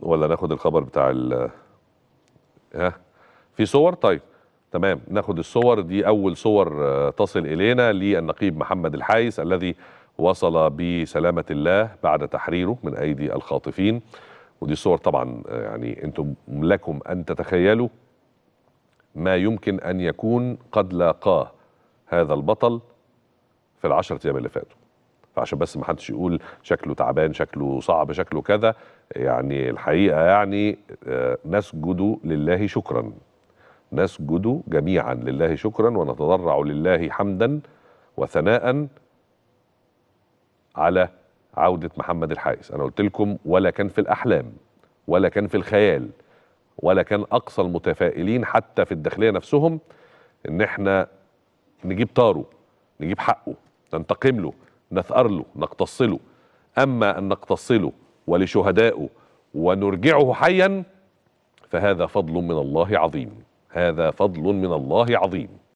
ولا ناخد الخبر بتاع ال ها في صور طيب تمام ناخد الصور دي اول صور آه، تصل الينا للنقيب محمد الحايس الذي وصل بسلامه الله بعد تحريره من ايدي الخاطفين ودي صور طبعا آه، يعني انتم لكم ان تتخيلوا ما يمكن ان يكون قد لاقاه هذا البطل في العشرة ايام اللي فاتوا فعشان بس ما حدش يقول شكله تعبان شكله صعب شكله كذا يعني الحقيقه يعني آه، نسجد لله شكرا نسجد جميعا لله شكرا ونتضرع لله حمدا وثناء على عودة محمد الحائس أنا قلت لكم ولا كان في الأحلام ولا كان في الخيال ولا كان أقصى المتفائلين حتى في الداخلية نفسهم إن إحنا نجيب طاره نجيب حقه ننتقم له نثأر له نقتص له أما أن نقتص له ولشهدائه ونرجعه حيا فهذا فضل من الله عظيم هذا فضل من الله عظيم